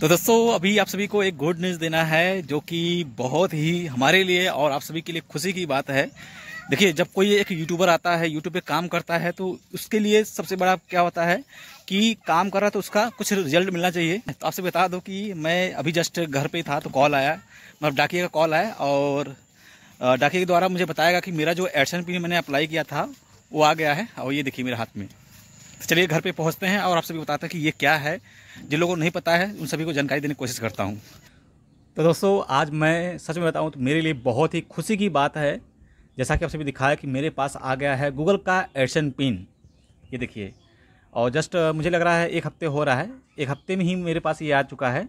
तो दोस्तों अभी आप सभी को एक गुड न्यूज़ देना है जो कि बहुत ही हमारे लिए और आप सभी के लिए खुशी की बात है देखिए जब कोई एक यूट्यूबर आता है यूट्यूब पे काम करता है तो उसके लिए सबसे बड़ा क्या होता है कि काम कर रहा तो उसका कुछ रिजल्ट मिलना चाहिए तो आपसे बता दो कि मैं अभी जस्ट घर पे था तो कॉल आया मतलब डाकिया का कॉल आया और डाकिया के द्वारा मुझे बताया कि मेरा जो एडसन पी मैंने अप्लाई किया था वो आ गया है और ये देखिए मेरे हाथ में तो चलिए घर पे पहुंचते हैं और आप सभी बताते हैं कि ये क्या है जिन लोगों को नहीं पता है उन सभी को जानकारी देने की कोशिश करता हूँ तो दोस्तों आज मैं सच में बताऊँ तो मेरे लिए बहुत ही खुशी की बात है जैसा कि आप सभी दिखाया कि मेरे पास आ गया है गूगल का एडसन पिन ये देखिए और जस्ट मुझे लग रहा है एक हफ्ते हो रहा है एक हफ्ते में ही मेरे पास ये आ चुका है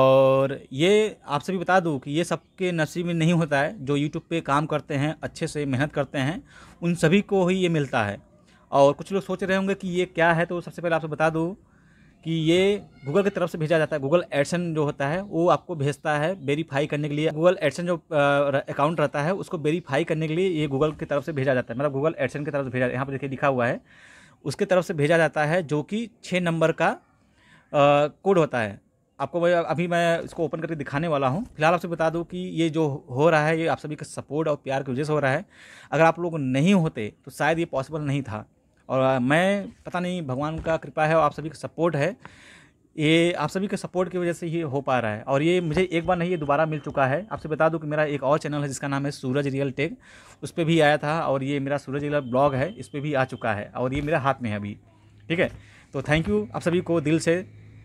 और ये आप सभी बता दूँ कि ये सबके नसीब में नहीं होता है जो यूट्यूब पे काम करते हैं अच्छे से मेहनत करते हैं उन सभी को ही ये मिलता है और कुछ लोग सोच रहे होंगे कि ये क्या है तो सबसे पहले आपसे बता दूँ कि ये गूगल की तरफ से भेजा जाता है गूगल एडसन जो होता है वो आपको भेजता है वेरीफाई करने के लिए गूगल एडसन जो अकाउंट रहता है उसको वेरीफाई करने के लिए ये गूगल की तरफ से भेजा जाता है मतलब गूगल एडसन की तरफ से भेजा यहाँ पर देखिए लिखा हुआ है उसके तरफ से भेजा जाता है जो कि छः नंबर का कोड होता है आपको मैं अभी मैं इसको ओपन करके दिखाने वाला हूँ फिलहाल आपसे बता दूँ कि ये जो हो रहा है ये आप सभी का सपोर्ट और प्यार की वजह से हो रहा है अगर आप लोग नहीं होते तो शायद ये पॉसिबल नहीं था और मैं पता नहीं भगवान का कृपा है और आप सभी का सपोर्ट है ये आप सभी के सपोर्ट की वजह से ही हो पा रहा है और ये मुझे एक बार नहीं ये दोबारा मिल चुका है आपसे बता दूं कि मेरा एक और चैनल है जिसका नाम है सूरज रियल टेक उस पर भी आया था और ये मेरा सूरज रियल ब्लॉग है इस पर भी आ चुका है और ये मेरे हाथ में है अभी ठीक है तो थैंक यू आप सभी को दिल से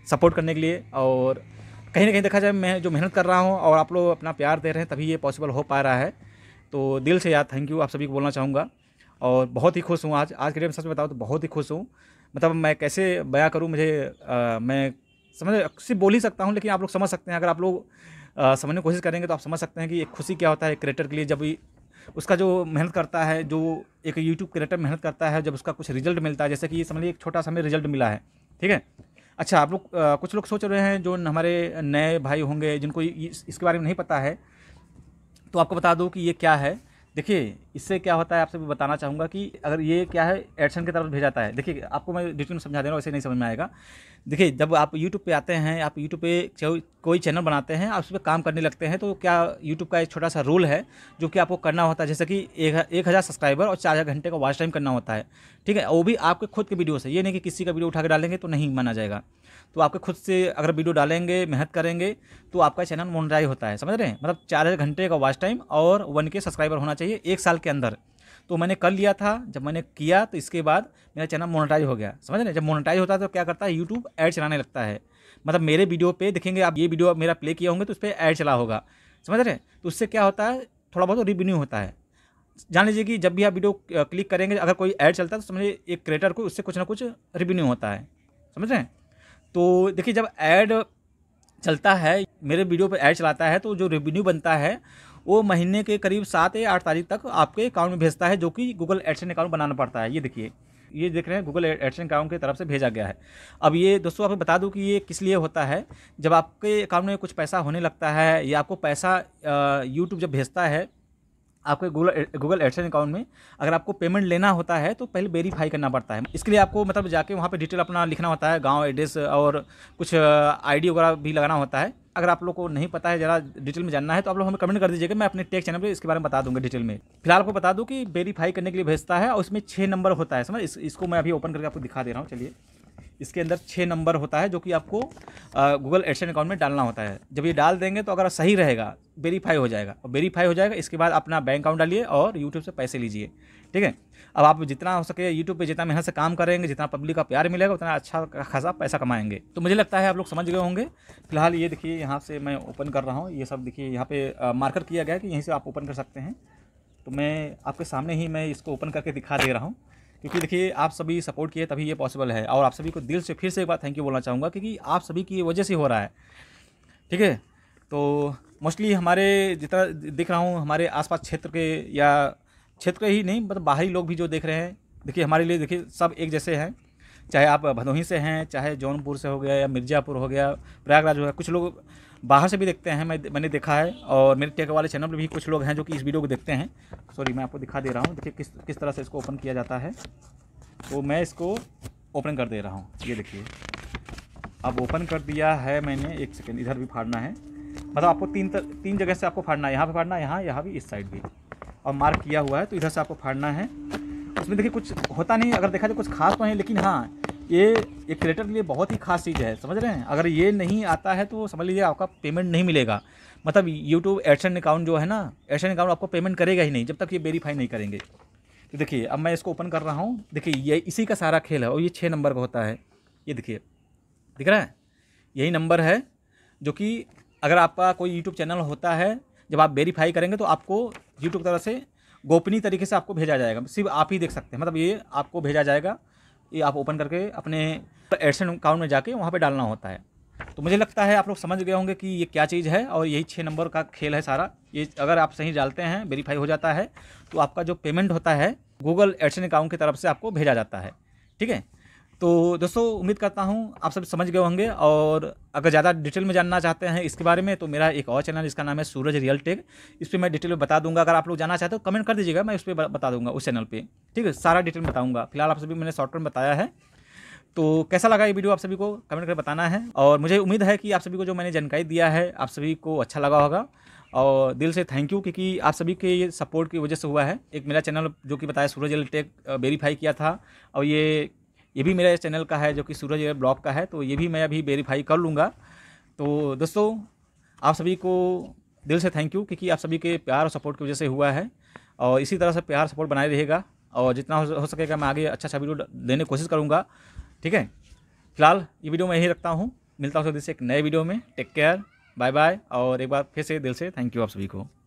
सपोर्ट करने के लिए और कहीं ना कहीं देखा जाए मैं जो मेहनत कर रहा हूँ और आप लोग अपना प्यार दे रहे हैं तभी ये पॉसिबल हो पा रहा है तो दिल से यार थैंक यू आप सभी को बोलना चाहूँगा और बहुत ही खुश हूँ आज आज के डेट में सच बताऊँ तो बहुत ही खुश हूँ मतलब मैं कैसे बयां करूँ मुझे आ, मैं समझ सिर्फ बोल ही सकता हूँ लेकिन आप लोग समझ सकते हैं अगर आप लोग समझने की कोशिश करेंगे तो आप समझ सकते हैं कि एक खुशी क्या होता है क्रिएटर के लिए जब भी उसका जो मेहनत करता है जो एक यूट्यूब क्रिएटर मेहनत करता है जब उसका कुछ रिजल्ट मिलता है जैसे कि समझ लीजिए एक छोटा सा हमें रिजल्ट मिला है ठीक है अच्छा आप लोग कुछ लोग सोच रहे हैं जो हमारे नए भाई होंगे जिनको इसके बारे में नहीं पता है तो आपको बता दूँ कि ये क्या है देखिए इससे क्या होता है आपसे भी बताना चाहूँगा कि अगर ये क्या है एडसन की तरफ भेजाता है देखिए आपको मैं डिटेल में समझा दे रहा हूँ ऐसे नहीं समझ में आएगा देखिए जब आप यूट्यूब पे आते हैं आप यूट्यूब पे कोई चैनल बनाते हैं आप उस पर काम करने लगते हैं तो क्या यूट्यूब का एक छोटा सा रूल है जो कि आपको करना होता है जैसे कि एक, एक हज़ार सब्सक्राइबर और चार हज़ार घंटे का वॉच टाइम करना होता है ठीक है वो भी आपके खुद के वीडियो से ये नहीं कि किसी का वीडियो उठा के डालेंगे तो नहीं माना जाएगा तो आपके खुद से अगर वीडियो डालेंगे मेहनत करेंगे तो आपका चैनल मोनिटाइज होता है समझ रहे हैं मतलब चार घंटे का वॉच टाइम और वन के सब्सक्राइबर होना चाहिए एक साल के अंदर तो मैंने कर लिया था जब मैंने किया तो इसके बाद मेरा चैनल मोनेटाइज हो गया समझ रहे जब मोनेटाइज होता है तो क्या करता है यूट्यूब ऐड चलाने लगता है मतलब मेरे वीडियो पे देखेंगे आप ये वीडियो मेरा प्ले किया होंगे तो उस पर ऐड चला होगा समझ रहे तो उससे क्या होता है थोड़ा बहुत रिवेन्यू होता है जान लीजिए कि जब भी आप वीडियो क्लिक करेंगे अगर कोई ऐड चलता है तो समझिए एक क्रिएटर को उससे कुछ ना कुछ रिवेन्यू होता है समझ रहे हैं तो देखिए जब ऐड चलता है मेरे वीडियो पर ऐड चलाता है तो जो रेवेन्यू बनता है वो महीने के करीब सात या आठ तारीख तक आपके अकाउंट में भेजता है जो कि गूगल एडसन अकाउंट बनाना पड़ता है ये देखिए ये देख रहे हैं गूगल एडसन अकाउंट की तरफ से भेजा गया है अब ये दोस्तों आपको बता दूं कि ये किस लिए होता है जब आपके अकाउंट में कुछ पैसा होने लगता है या आपको पैसा यूट्यूब जब भेजता है आपके गूगल गूगल एडसन अकाउंट में अगर आपको पेमेंट लेना होता है तो पहले वेरीफाई करना पड़ता है इसके लिए आपको मतलब जाके वहाँ पे डिटेल अपना लिखना होता है गांव एड्रेस और कुछ आईडी वगैरह भी लगाना होता है अगर आप लोग को नहीं पता है ज़रा डिटेल में जानना है तो आप लोग हमें कमेंट कर दीजिएगा मैं अपने टेक चैनल पर इसके बारे में बता दूँगा डिटेल में फिलहाल आपको बता दूँ कि वेरीफाई करने के लिए भेजता है और उसमें छः नंबर होता है समझ इस, इसको मैं अभी ओपन करके आपको दिखा दे रहा हूँ चलिए इसके अंदर छः नंबर होता है जो कि आपको गूगल एडसेंट अकाउंट में डालना होता है जब ये डाल देंगे तो अगर सही रहेगा वेरीफाई हो जाएगा और वेरीफाई हो जाएगा इसके बाद अपना बैंक अकाउंट डालिए और यूट्यूब से पैसे लीजिए ठीक है अब आप जितना हो सके यूट्यूब पे जितना मेहनत से काम करेंगे जितना पब्लिक का प्यार मिलेगा उतना अच्छा खासा पैसा कमाएंगे तो मुझे लगता है आप लोग समझ गए होंगे फिलहाल ये देखिए यहाँ से मैं ओपन कर रहा हूँ ये सब देखिए यहाँ पे मार्कर किया गया है कि यहीं से आप ओपन कर सकते हैं तो मैं आपके सामने ही मैं इसको ओपन करके दिखा दे रहा हूँ क्योंकि देखिए आप सभी सपोर्ट किए तभी ये पॉसिबल है और आप सभी को दिल से फिर से एक बार थैंक यू बोलना चाहूँगा क्योंकि आप सभी की वजह से हो रहा है ठीक है तो मोस्टली हमारे जितना देख रहा हूँ हमारे आसपास क्षेत्र के या क्षेत्र के ही नहीं मतलब बाहरी लोग भी जो देख रहे हैं देखिए हमारे लिए देखिए सब एक जैसे हैं चाहे आप भदोही से हैं चाहे जौनपुर से हो गया या मिर्ज़ापुर हो गया प्रयागराज हो गया कुछ लोग बाहर से भी देखते हैं मैं मैंने देखा है और मेरे टेक वाले चैनल पर भी कुछ लोग हैं जो कि इस वीडियो को देखते हैं सॉरी मैं आपको दिखा दे रहा हूँ देखिए किस किस तरह से इसको ओपन किया जाता है तो मैं इसको ओपन कर दे रहा हूँ ये देखिए अब ओपन कर दिया है मैंने एक सेकेंड इधर भी फाड़ना है मतलब आपको तीन तर, तीन जगह से आपको फाड़ना है यहाँ पर फाड़ना है यहाँ यहाँ भी इस साइड भी और मार्क किया हुआ है तो इधर से आपको फाड़ना है इसमें देखिए कुछ होता नहीं अगर देखा जाए कुछ खास तो है लेकिन हाँ ये एक क्रिएटर के लिए बहुत ही खास चीज़ है समझ रहे हैं अगर ये नहीं आता है तो समझ लीजिए आपका पेमेंट नहीं मिलेगा मतलब यूट्यूब एडसन अकाउंट जो है ना एडसन अकाउंट आपको पेमेंट करेगा ही नहीं जब तक ये वेरीफाई नहीं करेंगे तो देखिए अब मैं इसको ओपन कर रहा हूँ देखिए ये इसी का सारा खेल है और ये छः नंबर का होता है ये देखिए दिख रहा है यही नंबर है जो कि अगर आपका कोई यूट्यूब चैनल होता है जब आप वेरीफाई करेंगे तो आपको यूट्यूब की तरफ से गोपनीय तरीके से आपको भेजा जाएगा सिर्फ आप ही देख सकते हैं मतलब ये आपको भेजा जाएगा ये आप ओपन करके अपने एडसन अकाउंट में जाके वहाँ पर डालना होता है तो मुझे लगता है आप लोग समझ गए होंगे कि ये क्या चीज़ है और यही छः नंबर का खेल है सारा ये अगर आप सही डालते हैं वेरीफाई हो जाता है तो आपका जो पेमेंट होता है गूगल एडसन अकाउंट की तरफ से आपको भेजा जाता है ठीक है तो दोस्तों उम्मीद करता हूँ आप सब समझ गए होंगे और अगर ज़्यादा डिटेल में जानना चाहते हैं इसके बारे में तो मेरा एक और चैनल जिसका नाम है सूरज रियल टेक इस पर मैं डिटेल में बता दूंगा अगर आप लोग जानना चाहते हो कमेंट कर दीजिएगा मैं उस पर बता दूंगा उस चैनल पर ठीक है सारा डिटेल बताऊँगा फिलहाल आप सभी मैंने टर्म बताया है तो कैसा लगा ये वीडियो आप सभी को कमेंट करके बताना है और मुझे उम्मीद है कि आप सभी को जो मैंने जानकारी दिया है आप सभी को अच्छा लगा होगा और दिल से थैंक यू क्योंकि आप सभी के सपोर्ट की वजह से हुआ है एक मेरा चैनल जो कि बताया सूरज एल टेक वेरीफाई किया था और ये ये भी मेरा इस चैनल का है जो कि सूरज ब्लॉग का है तो ये भी मैं अभी वेरीफाई कर लूँगा तो दोस्तों आप सभी को दिल से थैंक यू क्योंकि आप सभी के प्यार और सपोर्ट की वजह से हुआ है और इसी तरह से प्यार सपोर्ट बनाए रहेगा और जितना हो सकेगा मैं आगे अच्छा अच्छा वीडियो देने की कोशिश करूँगा ठीक है फिलहाल ये वीडियो मैं यही रखता हूँ मिलता हूँ जल्दी से एक नए वीडियो में टेक केयर बाय बाय और एक बार फिर से दिल से थैंक यू आप सभी को